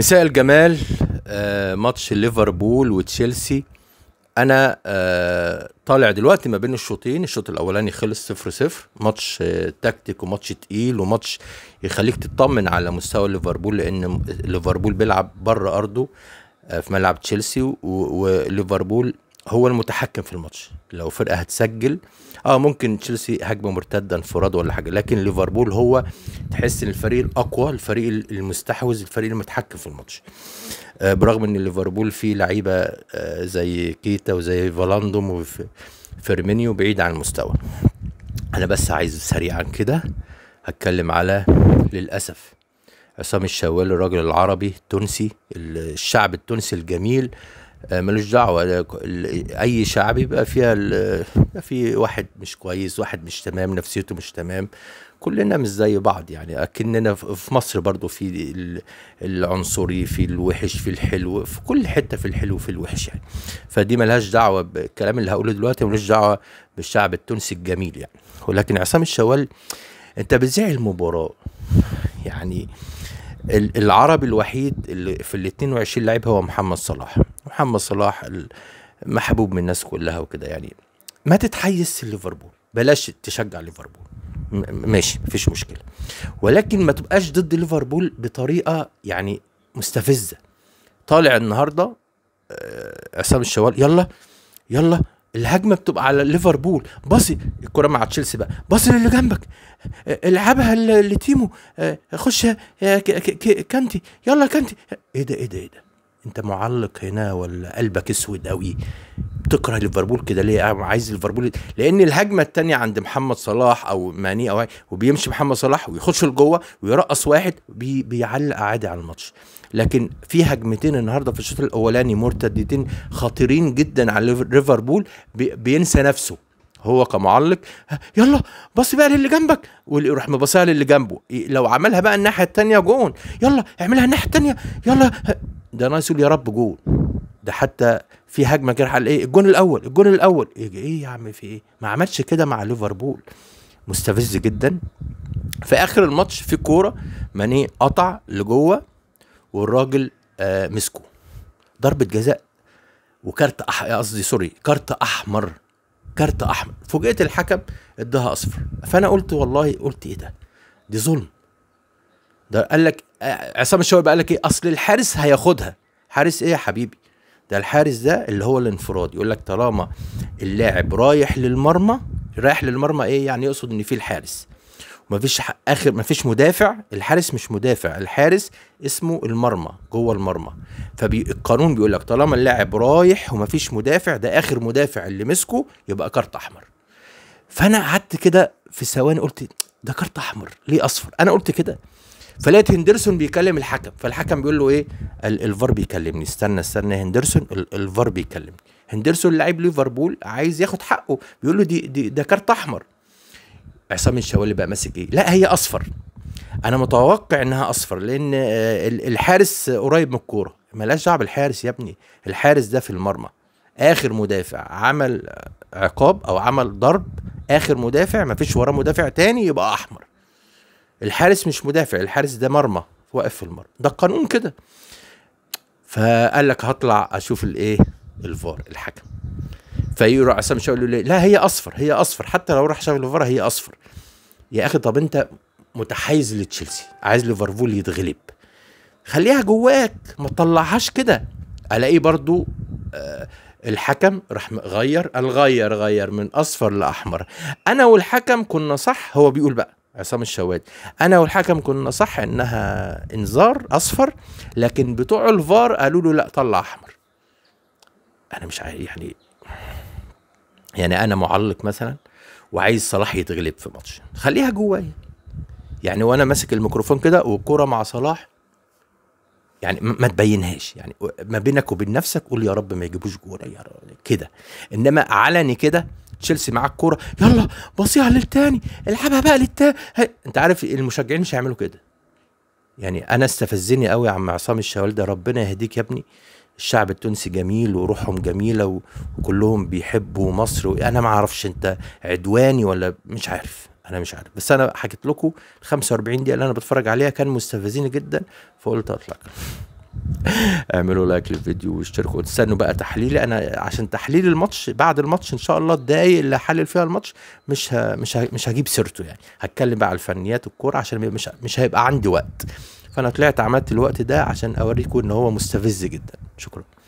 مساء الجمال آه ماتش ليفربول وتشيلسي انا آه طالع دلوقتي ما بين الشوطين الشوط الاولاني خلص صفر صفر ماتش آه تكتيك وماتش تقيل وماتش يخليك تطمن على مستوى ليفربول لان ليفربول بيلعب بره ارضه آه، في ملعب تشيلسي وليفربول هو المتحكم في الماتش لو فرقه هتسجل اه ممكن تشيلسي هجمه مرتده انفراد ولا حاجه لكن ليفربول هو تحس ان الفريق الاقوى الفريق المستحوذ الفريق المتحكم في الماتش آه برغم ان ليفربول فيه لعيبه آه زي كيتا وزي فالاندوم وفيرمينيو بعيد عن المستوى انا بس عايز سريعا كده هتكلم على للاسف عصام الشوال الراجل العربي التونسي الشعب التونسي الجميل آه، ملوش دعوة آه، أي شعب يبقى فيها في واحد مش كويس واحد مش تمام نفسيته مش تمام كلنا مش زي بعض يعني اكننا في مصر برضو في العنصري في الوحش في الحلو في كل حته في الحلو في الوحش يعني فدي ملهاش دعوه بالكلام اللي هقوله دلوقتي ملوش دعوه بالشعب التونسي الجميل يعني ولكن عصام الشوال انت بتذيع المباراه يعني العربي الوحيد اللي في ال 22 لاعب هو محمد صلاح محمد صلاح محبوب من الناس كلها وكده يعني ما تتحيز ليفربول بلاش تشجع ليفربول ماشي مفيش مشكله ولكن ما تبقاش ضد ليفربول بطريقه يعني مستفزه طالع النهارده آه، عصام الشوال يلا يلا الهجمه بتبقى على ليفربول باصي الكره مع تشيلسي بقى باصي للي جنبك آه، العبها لتيمو آه، خش كانتي يلا كانتي ايه ده ايه ده ايه ده انت معلق هنا ولا قلبك اسود قوي بتكره ليفربول كده ليه عايز ليفربول لان الهجمه الثانيه عند محمد صلاح او ماني او وبيمشي محمد صلاح ويخش لجوه ويرقص واحد بي بيعلق عادي على الماتش لكن في هجمتين النهارده في الشوط الاولاني مرتدتين خطيرين جدا على ليفربول بي بينسى نفسه هو كمعلق يلا بص بقى للي جنبك ويروح مبصيها للي جنبه لو عملها بقى الناحيه الثانيه جون يلا اعملها الناحيه الثانيه يلا ده ناقص يقول يا رب جول ده حتى في هجمه كده على ايه الجون الاول الجون الاول ايه, إيه يا عم في ايه ما عملش كده مع ليفربول مستفز جدا في اخر الماتش في كوره ماني قطع لجوه والراجل آه مسكه ضربه جزاء وكارت أح... قصدي سوري كارت احمر كارت احمر فوجئت الحكم اداها اصفر فانا قلت والله قلت ايه ده دي ظلم ده قال لك عصام الشوالي قال لك ايه اصل الحارس هياخدها حارس ايه يا حبيبي ده الحارس ده اللي هو الانفراد يقول لك طالما اللاعب رايح للمرمى رايح للمرمى ايه يعني يقصد ان في الحارس فيش اخر مفيش مدافع الحارس مش مدافع الحارس اسمه المرمى جوه المرمى فالقانون بيقول لك طالما اللاعب رايح ومفيش مدافع ده اخر مدافع اللي مسكه يبقى كارت احمر فانا قعدت كده في ثواني قلت ده كارت احمر ليه اصفر انا قلت كده فلقيت هندرسون بيكلم الحكم فالحكم بيقول له ايه الفار بيكلمني استنى استنى هندرسون الفار بيكلمني هندرسون لعيب ليفربول عايز ياخد حقه بيقول له دي, دي ده كارت احمر عصام الشوالي بقى ماسك ايه لا هي اصفر انا متوقع انها اصفر لان آه، الحارس قريب من الكوره ملاش دعوه بالحارس يا ابني الحارس ده في المرمى اخر مدافع عمل عقاب او عمل ضرب اخر مدافع مفيش وراه مدافع تاني يبقى احمر الحارس مش مدافع الحارس ده مرمى واقف في المرمى ده القانون كده فقال لك هطلع اشوف الايه الفار الحكم فيروح عصام شوقي يقول له لا هي اصفر هي اصفر حتى لو راح شاف الفار هي اصفر يا اخي طب انت متحيز لتشيلسي عايز ليفربول يتغلب خليها جواك ما تطلعهاش كده الاقيه برضو آه الحكم راح غير قال غير غير من اصفر لاحمر انا والحكم كنا صح هو بيقول بقى عصام الشواد انا والحكم كنا صح انها انذار اصفر لكن بتوع الفار قالوا له لا طلع احمر انا مش عارف يعني يعني انا معلق مثلا وعايز صلاح يتغلب في ماتش خليها جوايا يعني وانا ماسك الميكروفون كده والكوره مع صلاح يعني ما تبينهاش يعني ما بينك وبين نفسك قول يا رب ما يجيبوش جول يا رب كده انما علني كده تشيلسي معاك كوره يلا بصيها للتاني العبها بقى للتاني انت عارف المشجعين مش هيعملوا كده يعني انا استفزني قوي يا عم عصام الشوال ده ربنا يهديك يا ابني الشعب التونسي جميل وروحهم جميله وكلهم بيحبوا مصر وانا ما اعرفش انت عدواني ولا مش عارف انا مش عارف بس انا حكيت لكم ال 45 دقيقه اللي انا بتفرج عليها كان مستفزين جدا فقلت اطلع اعملوا لايك للفيديو واشتركوا واستنوا بقى تحليلي انا عشان تحليل الماتش بعد الماتش ان شاء الله الدقايق اللي هحلل فيها الماتش مش ه... مش ه... مش هجيب سيرته يعني هتكلم بقى على الفنيات الكوره عشان مش ه... مش هيبقى عندي وقت فانا طلعت عملت الوقت ده عشان اوريكم ان هو مستفز جدا شكرا